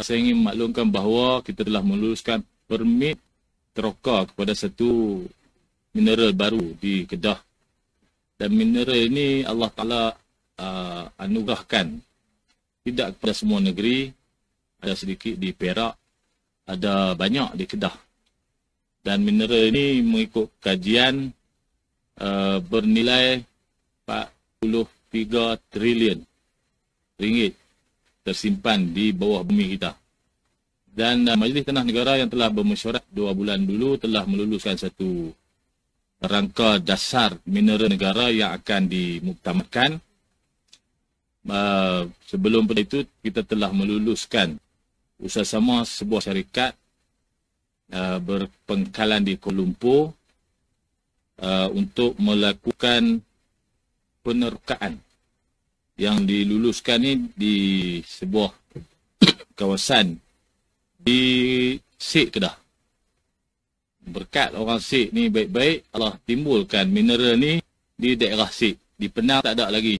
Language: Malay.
saya ingin maklumkan bahawa kita telah meluluskan permit teroka kepada satu mineral baru di Kedah. Dan mineral ini Allah Ta'ala uh, anugerahkan tidak kepada semua negeri. Ada sedikit di Perak, ada banyak di Kedah. Dan mineral ini mengikut kajian uh, bernilai 43 trilion ringgit tersimpan di bawah bumi kita. Dan uh, Majlis Tanah Negara yang telah bermesyuarat dua bulan dulu telah meluluskan satu rangka dasar mineral negara yang akan dimuktamadkan. Uh, sebelum itu, kita telah meluluskan usaha sama sebuah syarikat uh, berpengkalan di Kuala Lumpur uh, untuk melakukan penerkaan yang diluluskan ni di sebuah kawasan di Sik Kedah. Berkat orang Sik ni baik-baik, Allah timbulkan mineral ni di daerah Sik. Di Penang tak ada lagi.